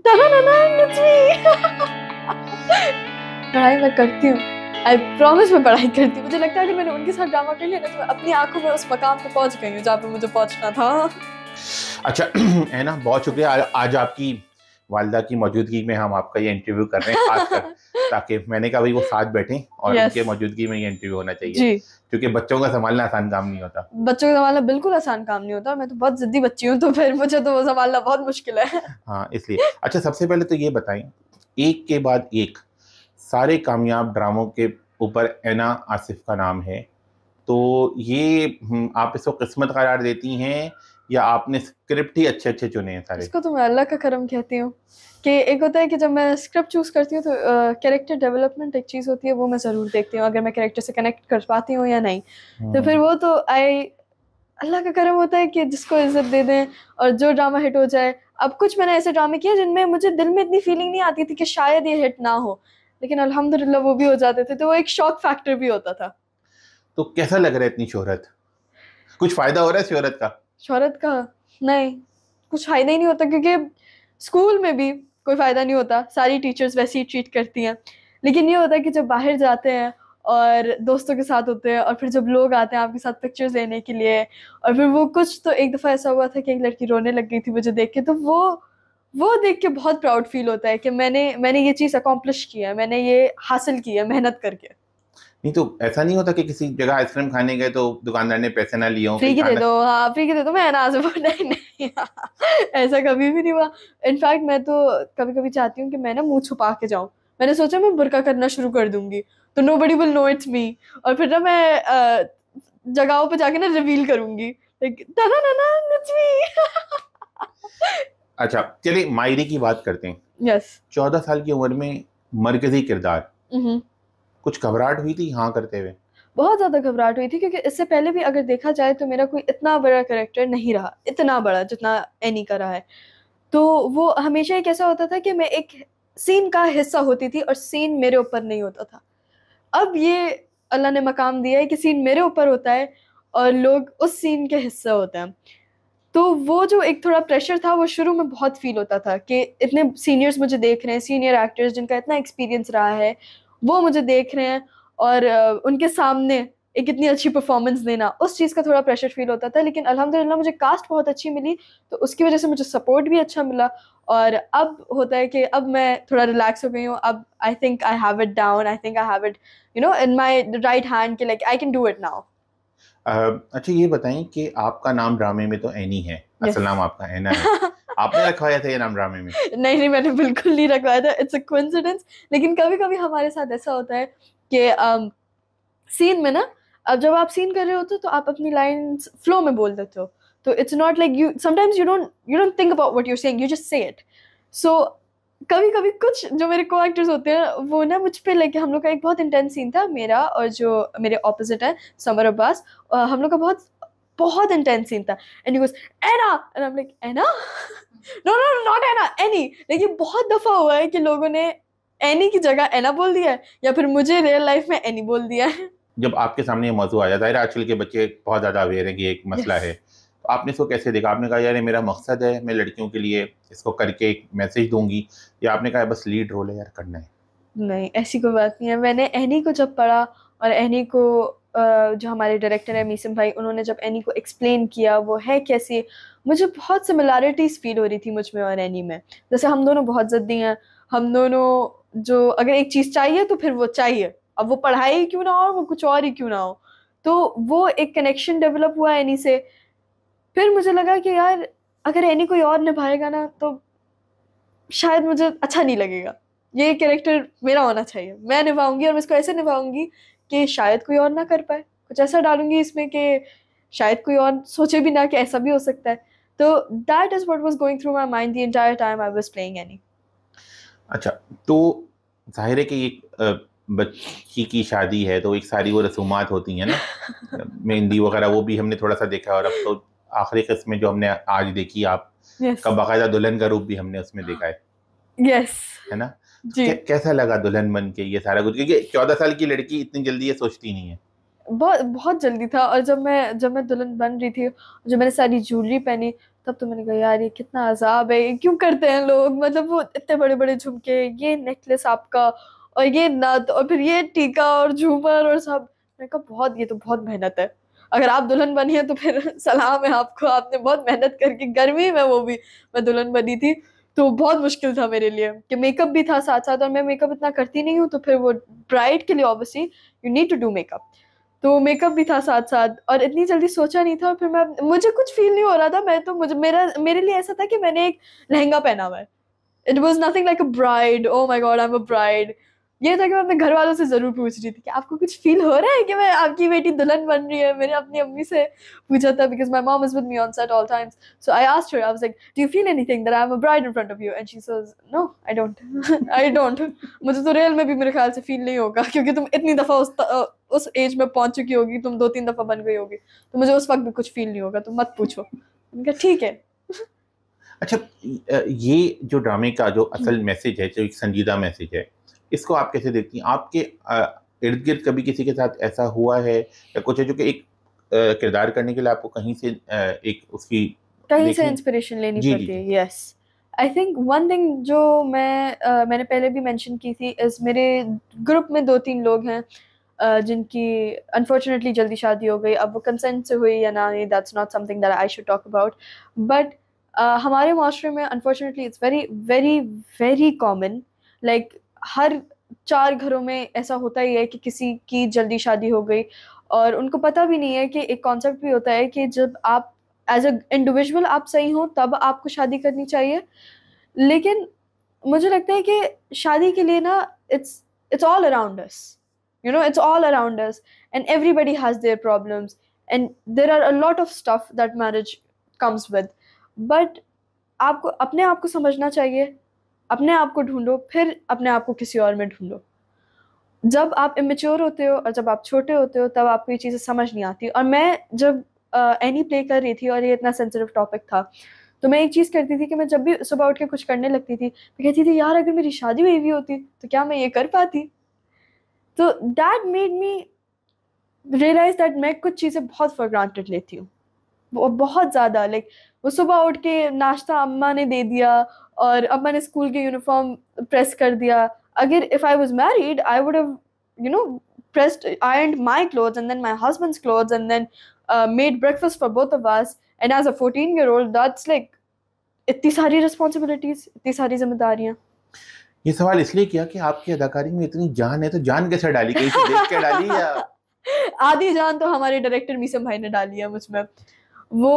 पढ़ाई मैं करती हूँ आई प्रॉमिस मैं पढ़ाई करती हूँ मुझे लगता है कि मैंने उनके साथ ड्रामा कर लिया ना तो मैं अपनी आंखों में उस मकाम पर पहुँच गई हूँ जहाँ पे मुझे पहुँचना था अच्छा है ना बहुत शुक्रिया आज आपकी वालदा की मौजूदगी में हम आपका ये इंटरव्यू कर रहे हैं खासकर ताकि मैंने कहा भाई वो साथ बैठे और yes. उनके मौजूदगी में ये इंटरव्यू होना चाहिए जी. क्योंकि बच्चों का संभालना आसान काम नहीं होता बच्चों का संभालना बिल्कुल आसान काम नहीं होता मैं तो बहुत जिद्दी बच्ची हूँ तो फिर मुझे तो वो संभालना बहुत मुश्किल है हाँ इसलिए अच्छा सबसे पहले तो ये बताएं एक के बाद एक सारे कामयाब ड्रामों के ऊपर एना आसिफ का नाम है तो ये हम्म, आप इसको किस्मत करार देती हैं या आपने स्क्रिप्ट ही अच्छे अच्छे चुने हैं सारे इसको तो मैं अल्लाह का करम कहती हूँ कि एक होता है कि जब मैं स्क्रिप्ट चूज़ करती हूँ तो कैरेक्टर डेवलपमेंट एक चीज़ होती है वो मैं ज़रूर देखती हूँ अगर मैं कैरेक्टर से कनेक्ट कर पाती हूँ या नहीं तो हम्म। फिर वो तो आई अल्लाह का करम होता है कि जिसको इज्जत दे दें और जो ड्रामा हिट हो जाए अब कुछ मैंने ऐसे ड्रामे किए जिनमें मुझे दिल में इतनी फीलिंग नहीं आती थी कि शायद ये हिट ना हो लेकिन अल्हम्दुलिल्लाह वो भी हो जाते थे तो वो एक शॉक फैक्टर भी होता था तो कैसा लग रहा है इतनी शोहरत कुछ फ़ायदा हो रहा है शोहरत का शहरत का नहीं कुछ फ़ायदा ही नहीं होता क्योंकि स्कूल में भी कोई फ़ायदा नहीं होता सारी टीचर्स वैसे ही ट्रीट करती हैं लेकिन ये होता है कि जब बाहर जाते हैं और दोस्तों के साथ होते हैं और फिर जब लोग आते हैं आपके साथ पिक्चर्स लेने के लिए और फिर वो कुछ तो एक दफ़ा ऐसा हुआ था कि एक लड़की रोने लग गई थी मुझे देख के तो वो वो देख के बहुत प्राउड फील होता है कि मैंने मैंने ये चीज़ अकॉम्प्लिश की है मैंने ये हासिल की है मेहनत करके नहीं तो ऐसा नहीं होता कि किसी जगह आइसक्रीम खाने गए तो दुकानदार ने पैसे ना लिए फ्री की दे दो हाँ फ्री की दे दो मैं अनाज नहीं नहीं हाँ, ऐसा कभी भी नहीं हुआ इनफैक्ट मैं तो कभी कभी चाहती हूँ कि मैं ना मुंह छुपा के जाऊँ मैंने सोचा मैं बुरका करना शुरू कर दूंगी तो nobody will know it's me और फिर ना मैं जगहों पर जाके ना रिवील करूंगी दादा नाना मी अच्छा चलिए मायरी की बात करते हैं यस चौदह साल की उम्र में मरकजी किरदार mm-hmm. कुछ घबराहट हुई थी हाँ करते हुए बहुत ज़्यादा घबराहट हुई थी क्योंकि इससे पहले भी अगर देखा जाए तो मेरा कोई इतना बड़ा करेक्टर नहीं रहा इतना बड़ा जितना एनी का रहा है तो वो हमेशा एक ऐसा होता था कि मैं एक सीन का हिस्सा होती थी और सीन मेरे ऊपर नहीं होता था अब ये अल्लाह ने मकाम दिया है कि सीन मेरे ऊपर होता है और लोग उस सीन के हिस्सा होते हैं तो वो जो एक थोड़ा प्रेशर था वो शुरू में बहुत फील होता था कि इतने सीनियर्स मुझे देख रहे हैं सीनियर एक्टर्स जिनका इतना एक्सपीरियंस रहा है वो मुझे देख रहे हैं और उनके सामने एक इतनी अच्छी परफॉर्मेंस देना उस चीज़ का थोड़ा प्रेशर फील होता था लेकिन अल्हम्दुलिल्लाह मुझे कास्ट बहुत अच्छी मिली तो उसकी वजह से मुझे सपोर्ट भी अच्छा मिला और अब होता है कि अब मैं थोड़ा रिलैक्स हो गई हूँ अब I think I have it down I think I have it you know in my right hand के like I can do it now अच्छा ये बताएं कि आपका नाम ड्रामे में तो एनी है असल नाम आपका एना है आपने रखवाया था ये नाम ड्रामे में नहीं नहीं मैंने बिल्कुल नहीं रखवाया था इट्स अ कोइंसिडेंस लेकिन कभी कभी हमारे साथ ऐसा होता है कि सीन um, में ना अब जब आप सीन कर रहे होते हो तो आप अपनी लाइंस फ्लो में बोल देते हो तो it's not like you sometimes you don't you don't think about what you are saying you just say it so कभी कभी कुछ जो मेरे को एक्टर्स होते हैं वो ना मुझ पर लेके हम लोग का एक बहुत इंटेंस सीन था मेरा और जो मेरे ऑपोजिट है समर अब्बास हम लोग का बहुत बहुत इंटेंस सीन था and you goes Anna and I am like Anna no no not Anna any लेकिन बहुत दफ़ा हुआ है कि लोगों ने एनी की जगह एना बोल दिया है या फिर मुझे रियल लाइफ में एनी बोल दिया है जब आपके सामने ये मौजूद जाता है आजकल के बच्चे बहुत ज़्यादा अवेयर है कि एक मसला yes. है तो आपने इसको कैसे देखा आपने कहा यार ये मेरा मकसद है मैं लड़कियों के लिए इसको करके एक मैसेज दूंगी या आपने कहा बस लीड रोल है यार करना है नहीं ऐसी कोई बात नहीं है मैंने एनी को जब पढ़ा और एनी को जो हमारे डायरेक्टर है मीसम भाई उन्होंने जब एनी को एक्सप्लेन किया वो है कैसे मुझे बहुत सिमिलैरिटीज़ फील हो रही थी मुझ में और एनी में जैसे हम दोनों बहुत ज़द्दी हैं हम दोनों जो अगर एक चीज़ चाहिए तो फिर वो चाहिए अब वो पढ़ाई ही क्यों ना हो वो कुछ और ही क्यों ना हो तो वो एक कनेक्शन डेवलप हुआ एनी से फिर मुझे लगा कि यार अगर एनी कोई और निभाएगा ना तो शायद मुझे अच्छा नहीं लगेगा ये कैरेक्टर मेरा होना चाहिए मैं निभाऊंगी और मैं इसको ऐसे निभाऊंगी कि शायद कोई और ना कर पाए कुछ ऐसा डालूंगी इसमें कि शायद कोई और सोचे भी ना कि ऐसा भी हो सकता है तो that is what was going through my mind the entire time I was playing any अच्छा तो जाहिर है कि एक बच्ची की शादी है तो एक सारी वो रसूमात होती हैं ना मेहंदी वगैरह वो भी हमने थोड़ा सा देखा और अब तो आखिरी किस्में जो हमने आज देखी आप yes. का बाकायदा दुल्हन का रूप भी हमने उसमें देखा है यस yes. है ना जी. कैसा लगा दुल्हन बन के ये सारा कुछ क्योंकि चौदह साल की लड़की इतनी जल्दी ये सोचती नहीं है बहुत बहुत जल्दी था और जब मैं जब मैं दुल्हन बन रही थी जब मैंने सारी ज्वेलरी पहनी तब तो मैंने कहा यार ये कितना अजाब है ये क्यों करते हैं लोग मतलब वो इतने बड़े बड़े झुमके ये नेकलेस आपका और ये नत और फिर ये टीका और झूमर और सब मैंने कहा बहुत ये तो बहुत मेहनत है अगर आप दुल्हन बनी है तो फिर सलाम है आपको आपने बहुत मेहनत करके गर्मी में वो भी मैं दुल्हन बनी थी तो बहुत मुश्किल था मेरे लिए कि मेकअप भी था साथ साथ और मैं मेकअप इतना करती नहीं हूँ तो फिर वो ब्राइड के लिए obviously you need to do makeup तो मेकअप भी था साथ साथ और इतनी जल्दी सोचा नहीं था और फिर मैं मुझे कुछ फील नहीं हो रहा था मैं तो मुझे मेरा मेरे लिए ऐसा था कि मैंने एक लहंगा पहना हुआ है it was nothing like a bride oh my God I am a bride ये था कि मैं अपने घर वालों से ज़रूर पूछ रही थी कि आपको कुछ फील हो रहा है कि मैं आपकी बेटी दुल्हन बन रही है मैंने अपनी अम्मी से पूछा था because my mom is with me on set all times so I asked her I was like do you feel anything that I am a bride in front of you and she says no I don't I don't मुझे तो real में भी मेरे ख्याल से feel नहीं होगा क्योंकि तुम इतनी दफ़ा उस उस एज में पहुंच चुकी होगी तुम दो तीन दफा बन गई होगी तो मुझे उस वक्त भी कुछ फील नहीं होगा तुम तो मत पूछो उनका ठीक है अच्छा ये जो ड्रामे का जो असल मैसेज हम्म। है जो एक संजीदा मैसेज है इसको आप कैसे देखती हैं आपके इर्द गिर्द कभी किसी के साथ ऐसा हुआ है या कुछ है जो कि एक किरदार करने के लिए आपको कहीं से एक उसकी कहीं से इंस्पिरेशन लेनी पड़ती है yes I think one thing जो मैं uh, मैंने पहले भी मेंशन की थी इस मेरे ग्रुप में दो तीन लोग हैं uh, जिनकी अनफॉर्चुनेटली जल्दी शादी हो गई अब वो कंसेंट से हुई या ना हुई that's not something that I should talk about but हमारे माशरे में unfortunately it's very very very common like हर चार घरों में ऐसा होता ही है कि किसी की जल्दी शादी हो गई और उनको पता भी नहीं है कि एक कॉन्सेप्ट भी होता है कि जब आप एज अ इंडिविजुअल आप सही हो तब आपको शादी करनी चाहिए लेकिन मुझे लगता है कि शादी के लिए ना it's it's all around us you know it's all around us and everybody has their problems and there are a lot of stuff that marriage comes with but आपको अपने आप को समझना चाहिए अपने आप को ढूंढो फिर अपने आप को किसी और में ढूंढो जब आप इमेच्योर होते हो और जब आप छोटे होते हो तब आपको ये चीज़ें समझ नहीं आती और मैं जब एनी uh, प्ले कर रही थी और ये इतना सेंसिटिव टॉपिक था तो मैं एक चीज़ करती थी कि मैं जब भी सुबह उठ के कुछ करने लगती थी मैं कहती थी यार अगर मेरी शादी हुई हुई होती तो क्या मैं ये कर पाती तो that made me realize that मैं कुछ चीज़ें बहुत फॉर ग्रांटेड लेती हूँ वो बहुत ज़्यादा लाइक वो सुबह उठ के नाश्ता अम्मा ने दे दिया और अम्मा ने स्कूल के यूनिफॉर्म प्रेस कर दिया अगर if I was married I would you know pressed I and my cloth and then my husband's cloth and then made breakfast for both of us and as a fourteen year old that's like इतनी सारी responsibilities इतनी सारी जिम्मेदारियाँ ये सवाल इसलिए किया कि आपकी अदाकारी में इतनी जान है तो जान कैसे डाली कहीं से देख के डाली या आधी जान तो हमारे डायरेक्टर मीसम भाई ने डाली है मुझमें वो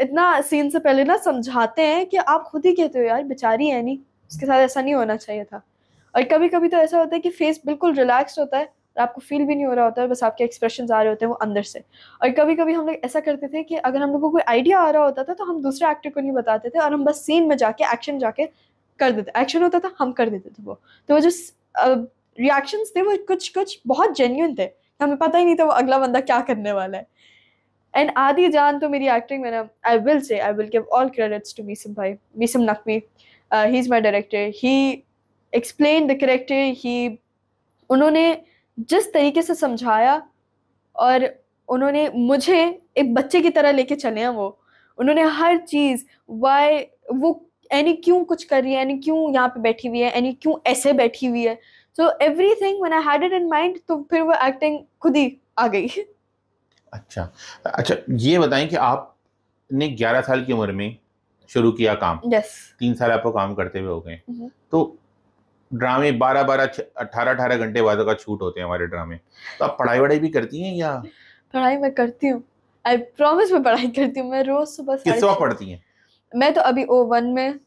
इतना सीन से पहले ना समझाते हैं कि आप खुद ही कहते हो यार बेचारी है नहीं उसके साथ ऐसा नहीं होना चाहिए था और कभी कभी तो ऐसा होता है कि फेस बिल्कुल रिलैक्स होता है और आपको फील भी नहीं हो रहा होता है बस आपके एक्सप्रेशन आ रहे होते हैं वो अंदर से और कभी कभी हम लोग ऐसा करते थे कि अगर हम लोग को कोई आइडिया आ रहा होता था तो हम दूसरे एक्टर को नहीं बताते थे और हम बस सीन में जाके एक्शन जाके कर देते एक्शन होता था हम कर देते थे वो तो वो जो रिएक्शंस थे वो कुछ कुछ बहुत जेन्यून थे हमें पता ही नहीं था वो अगला बंदा क्या करने वाला है एंड आदि जान तो मेरी एक्टिंग में ना I will say I will give all credits to Meesam भाई Meesam Naqvi he is my director he explain the character he उन्होंने जिस तरीके से समझाया और उन्होंने मुझे एक बच्चे की तरह लेके चले हैं वो उन्होंने हर चीज़ वाई वो एनी क्यों कुछ कर रही है एनी क्यों यहाँ पे बैठी हुई है एनी क्यों ऐसे बैठी हुई है so everything one I had it in mind तो फिर वो एक्टिंग खुद ही आ गई अच्छा अच्छा ये बताएं कि आप ने 11 साल की उम्र में शुरू किया काम यस yes. तीन साल आपको काम करते हुए हो गए mm-hmm। तो ड्रामे बारह बारह अठारह अठारह घंटे बाद का छूट होते हैं हमारे ड्रामे तो आप पढ़ाई वढ़ाई भी करती हैं या पढ़ाई मैं करती हूँ आई प्रॉमिस मैं पढ़ाई करती हूँ मैं रोज सुबह किस पढ़ती हैं मैं तो अभी ओ वन में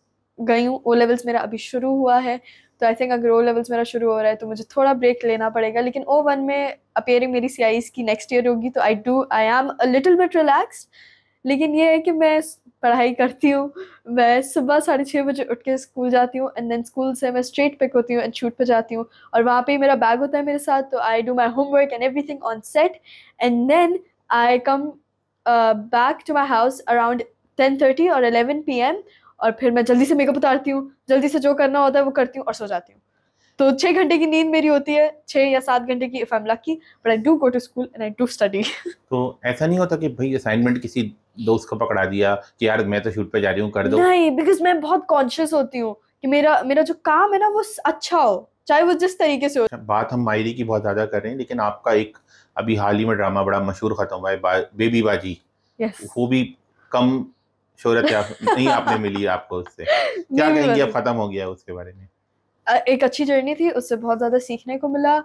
गई हूँ ओ लेवल्स मेरा अभी शुरू हुआ है तो आई थिंक अगर ओ लेवल्स मेरा शुरू हो रहा है तो मुझे थोड़ा ब्रेक लेना पड़ेगा लेकिन ओ वन में अपेयरिंग मेरी सी आई की नेक्स्ट ईयर होगी तो I do I am a little bit relaxed लेकिन ये है कि मैं पढ़ाई करती हूँ मैं सुबह साढ़े छः बजे उठ के स्कूल जाती हूँ एंड देन स्कूल से मैं स्ट्रेट पिक होती हूँ एंड शूट पर जाती हूँ और वहाँ पर मेरा बैग होता है मेरे साथ तो I do my homework and everything on set and then I come back to my house around ten thirty और अलेवन पी एम और फिर मैं जल्दी से मेकअप उतारती हूँ जल्दी से जो करना होता है वो करती हूँ और सो जाती हूँ तो छः घंटे की नींद मेरी होती है छः या सात घंटे की if I am lucky but I do go to school and I do study तो ऐसा नहीं होता कि भाई असाइनमेंट किसी दोस्त को पकड़ा दिया कि यार मैं तो शूट पे जा रही हूँ कर दो नहीं बिकॉज मैं बहुत कॉन्शियस होती हूँ कि मेरा मेरा जो काम है ना वो अच्छा हो चाहे वो जिस तरीके से हो अच्छा, बात हम मायरी की बहुत ज़्यादा कर रहे हैं लेकिन आपका एक अभी हाल ही में ड्रामा बड़ा मशहूर ख़त्म हुआ है बेबी बाजी yes. वो भी कम शोहरत नहीं आपने मिली आपको उससे क्या कहेंगे अब खत्म हो गया उसके बारे में एक अच्छी जर्नी थी उससे बहुत ज़्यादा सीखने को मिला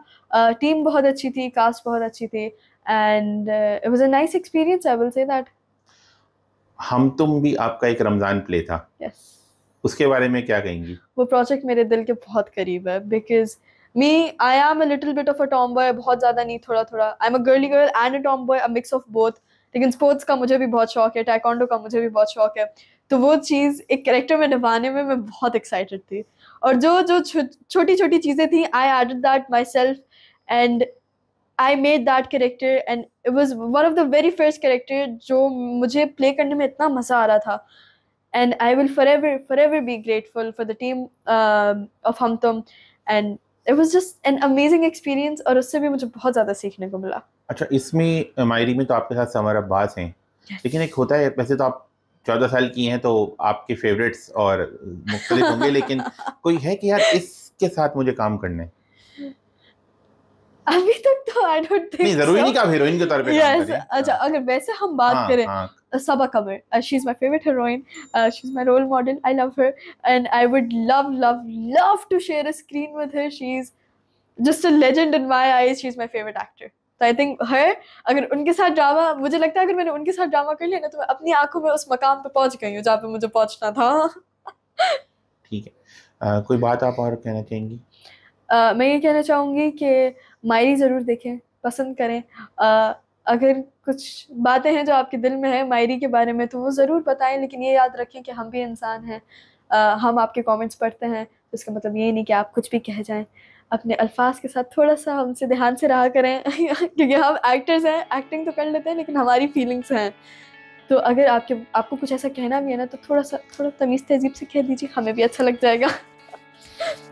टीम बहुत अच्छी थी कास्ट बहुत अच्छी थी and it was a nice experience I will say that Hum Tum भी आपका एक रमज़ान प्ले था yes. उसके बारे में क्या कहेंगी वो प्रोजेक्ट मेरे दिल के बहुत करीब है because me I am a little bit of a tomboy बहुत ज़्यादा नहीं थोड़ा थोड़ा I am a girly girl and a tomboy a mix of both लेकिन स्पोर्ट्स का मुझे भी बहुत शौक है टैकॉन्डो का मुझे भी बहुत शौक है तो वो चीज़ एक करेक्टर में निभाने में मैं बहुत एक्साइटेड थी और जो जो छोटी छोटी चीज़ें थी I added that myself and I made that character and it was one of the very first character जो मुझे प्ले करने में इतना मज़ा आ रहा था and I will forever forever be grateful for the team of Hum Tum and it was just an amazing experience और उससे भी मुझे बहुत ज़्यादा सीखने को मिला अच्छा इसमें मायरी में तो आपके साथ समर अब्बास हैं लेकिन एक होता है वैसे तो आप चौदह साल की हैं तो आपके फेवरेट्स और मुख्तलिफ होंगे लेकिन कोई है कि यार इसके साथ मुझे काम करना अभी तक तो आई डोंट थिंक नहीं जरूरी so. नहीं कि आप हीरोइन के तौर पे yes, काम करें अच्छा हाँ। अगर वैसे हम बात हाँ, करें हाँ. Saba Kamar. Uh, she's my favorite heroine. Uh, she's my role model. I love her. And I would love, love, love to share a screen with her. She's just a legend in my eyes. She's my favorite actor. तो I think हर अगर उनके साथ drama मुझे लगता है अगर मैंने उनके साथ ड्रामा कर लिया ना तो मैं अपनी आंखों में उस मकाम पे पहुंच गई हूँ जहाँ पे मुझे पहुंचना था ठीक है uh, कोई बात आप और कहना चाहेंगी uh, मैं ये कहना चाहूँगी कि मायरी ज़रूर देखें पसंद करें uh, अगर कुछ बातें हैं जो आपके दिल में है मायरी के बारे में तो वो ज़रूर बताएं लेकिन ये याद रखें कि हम भी इंसान हैं हम आपके कमेंट्स पढ़ते हैं तो इसका मतलब ये नहीं कि आप कुछ भी कह जाएं अपने अल्फाज के साथ थोड़ा सा हमसे ध्यान से रहा करें क्योंकि हम एक्टर्स हैं एक्टिंग तो कर लेते हैं लेकिन हमारी फीलिंग्स हैं तो अगर आपके आपको कुछ ऐसा कहना भी है ना तो थोड़ा सा थोड़ा तमीज़ तहजीब से कह दीजिए हमें भी अच्छा लग जाएगा